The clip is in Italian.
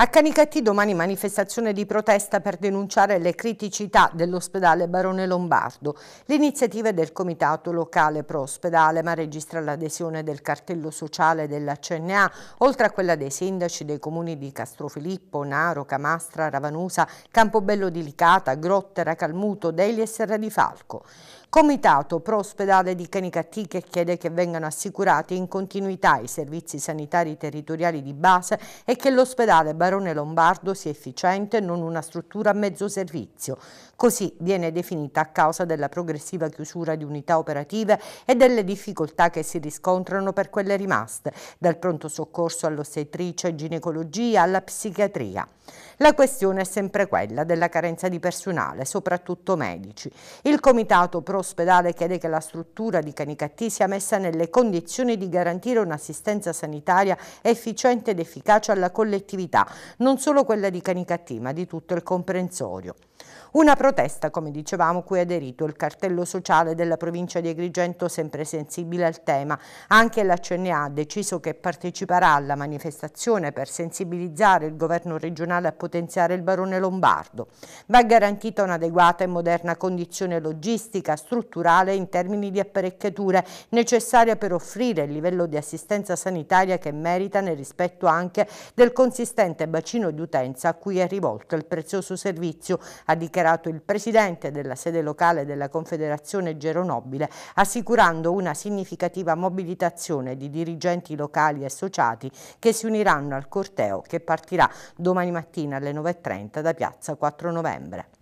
A Canicatti domani manifestazione di protesta per denunciare le criticità dell'ospedale Barone Lombardo. L'iniziativa è del comitato locale pro ospedale ma registra l'adesione del cartello sociale della CNA oltre a quella dei sindaci dei comuni di Castrofilippo, Naro, Camastra, Ravanusa, Campobello di Licata, Grottera, Calmuto, Deli e Serra di Falco. Comitato Pro Ospedale di Canicattì che chiede che vengano assicurati in continuità i servizi sanitari territoriali di base e che l'ospedale Barone Lombardo sia efficiente e non una struttura a mezzo servizio. Così viene definita a causa della progressiva chiusura di unità operative e delle difficoltà che si riscontrano per quelle rimaste, dal pronto soccorso all'ostetrice, ginecologia, alla psichiatria. La questione è sempre quella della carenza di personale, soprattutto medici. Il Comitato Pro nostro ospedale chiede che la struttura di Canicattì sia messa nelle condizioni di garantire un'assistenza sanitaria efficiente ed efficace alla collettività, non solo quella di Canicattì ma di tutto il comprensorio. Una protesta, come dicevamo, cui è aderito il cartello sociale della provincia di Agrigento, sempre sensibile al tema. Anche la CNA ha deciso che parteciperà alla manifestazione per sensibilizzare il governo regionale a potenziare il barone lombardo. Va garantita un'adeguata e moderna condizione logistica, strutturale in termini di apparecchiature necessaria per offrire il livello di assistenza sanitaria che merita nel rispetto anche del consistente bacino di utenza a cui è rivolto il prezioso servizio, ha dichiarato il presidente della sede locale della Confederazione Geronobile, assicurando una significativa mobilitazione di dirigenti locali e associati che si uniranno al corteo che partirà domani mattina alle 9.30 da piazza 4 novembre.